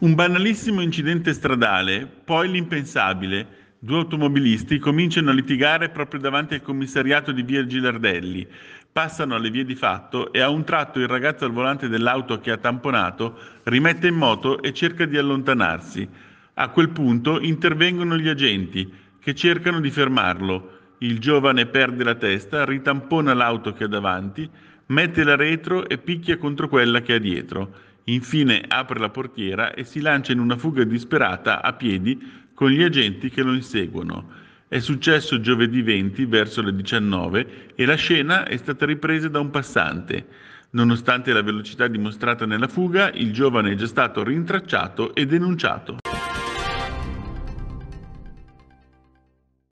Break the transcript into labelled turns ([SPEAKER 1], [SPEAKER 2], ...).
[SPEAKER 1] Un banalissimo incidente stradale, poi l'impensabile. Due automobilisti cominciano a litigare proprio davanti al commissariato di via Gilardelli, passano alle vie di fatto e a un tratto il ragazzo al volante dell'auto che ha tamponato rimette in moto e cerca di allontanarsi. A quel punto intervengono gli agenti che cercano di fermarlo. Il giovane perde la testa, ritampona l'auto che ha davanti, mette la retro e picchia contro quella che ha dietro. Infine apre la portiera e si lancia in una fuga disperata a piedi con gli agenti che lo inseguono. È successo giovedì 20 verso le 19 e la scena è stata ripresa da un passante. Nonostante la velocità dimostrata nella fuga, il giovane è già stato rintracciato e denunciato.